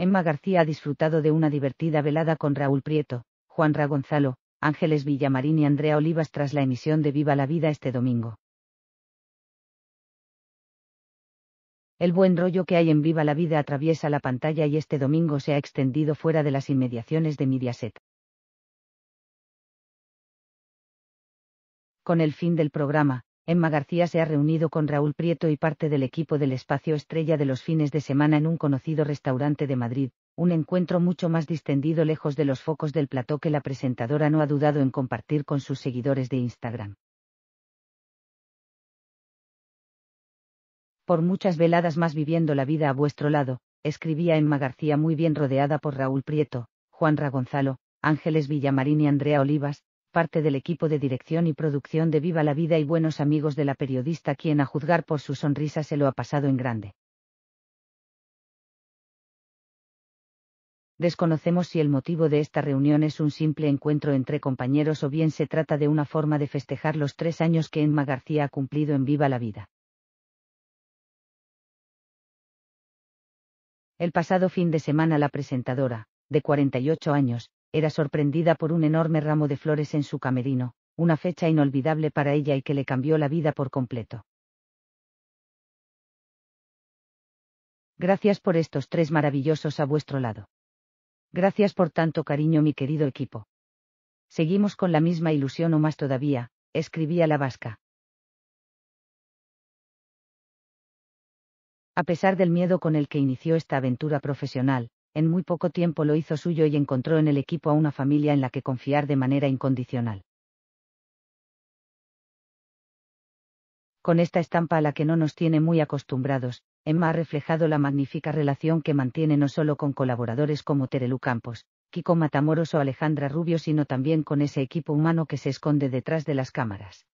Emma García ha disfrutado de una divertida velada con Raúl Prieto, Juan Ra Gonzalo, Ángeles Villamarín y Andrea Olivas tras la emisión de Viva la Vida este domingo. El buen rollo que hay en Viva la Vida atraviesa la pantalla y este domingo se ha extendido fuera de las inmediaciones de Mediaset. Con el fin del programa, Emma García se ha reunido con Raúl Prieto y parte del equipo del Espacio Estrella de los fines de semana en un conocido restaurante de Madrid, un encuentro mucho más distendido lejos de los focos del plató que la presentadora no ha dudado en compartir con sus seguidores de Instagram. Por muchas veladas más viviendo la vida a vuestro lado, escribía Emma García muy bien rodeada por Raúl Prieto, Juan Ragonzalo, Ángeles Villamarín y Andrea Olivas, parte del equipo de dirección y producción de Viva la Vida y buenos amigos de la periodista quien a juzgar por su sonrisa se lo ha pasado en grande. Desconocemos si el motivo de esta reunión es un simple encuentro entre compañeros o bien se trata de una forma de festejar los tres años que Emma García ha cumplido en Viva la Vida. El pasado fin de semana la presentadora, de 48 años, era sorprendida por un enorme ramo de flores en su camerino, una fecha inolvidable para ella y que le cambió la vida por completo. Gracias por estos tres maravillosos a vuestro lado. Gracias por tanto cariño mi querido equipo. Seguimos con la misma ilusión o más todavía, escribía la vasca. A pesar del miedo con el que inició esta aventura profesional, en muy poco tiempo lo hizo suyo y encontró en el equipo a una familia en la que confiar de manera incondicional. Con esta estampa a la que no nos tiene muy acostumbrados, Emma ha reflejado la magnífica relación que mantiene no solo con colaboradores como Terelu Campos, Kiko Matamoros o Alejandra Rubio, sino también con ese equipo humano que se esconde detrás de las cámaras.